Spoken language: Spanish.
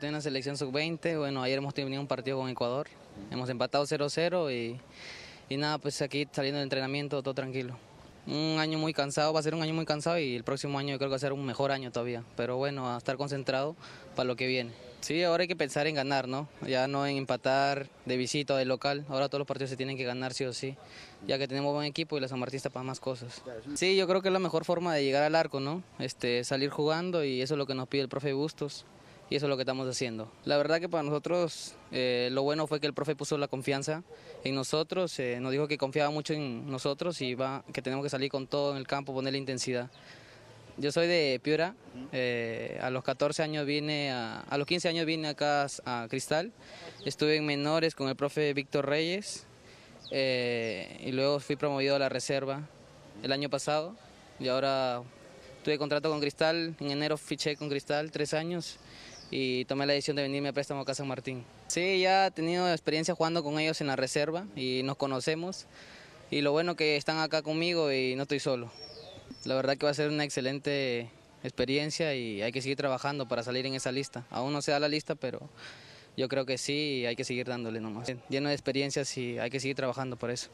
Sí, una selección sub-20. Bueno, ayer hemos tenido un partido con Ecuador. Hemos empatado 0-0 y, nada, pues aquí saliendo del entrenamiento todo tranquilo. Un año muy cansado, va a ser un año muy cansado y el próximo año yo creo que va a ser un mejor año todavía. Pero bueno, a estar concentrado para lo que viene. Sí, ahora hay que pensar en ganar, ¿no? Ya no en empatar de visita o de local. Ahora todos los partidos se tienen que ganar sí o sí, ya que tenemos buen equipo y la San Martín está para más cosas. Sí, yo creo que es la mejor forma de llegar al arco, ¿no? Este, salir jugando y eso es lo que nos pide el profe Bustos y eso es lo que estamos haciendo. La verdad que para nosotros eh, lo bueno fue que el profe puso la confianza en nosotros, eh, nos dijo que confiaba mucho en nosotros y va, que tenemos que salir con todo en el campo, ...poner la intensidad. Yo soy de Piura, eh, a los 14 años vine, a, a, los 15 años vine acá a Cristal, estuve en menores con el profe Víctor Reyes y luego fui promovido a la reserva el año pasado y ahora tuve contrato con Cristal, en enero fiché con Cristal tres años y tomé la decisión de venirme a préstamo a San Martín. Sí, ya he tenido experiencia jugando con ellos en la reserva y nos conocemos y lo bueno que están acá conmigo y no estoy solo. La verdad que va a ser una excelente experiencia y hay que seguir trabajando para salir en esa lista. Aún no se da la lista, pero yo creo que sí y hay que seguir dándole nomás. Lleno de experiencias y hay que seguir trabajando por eso.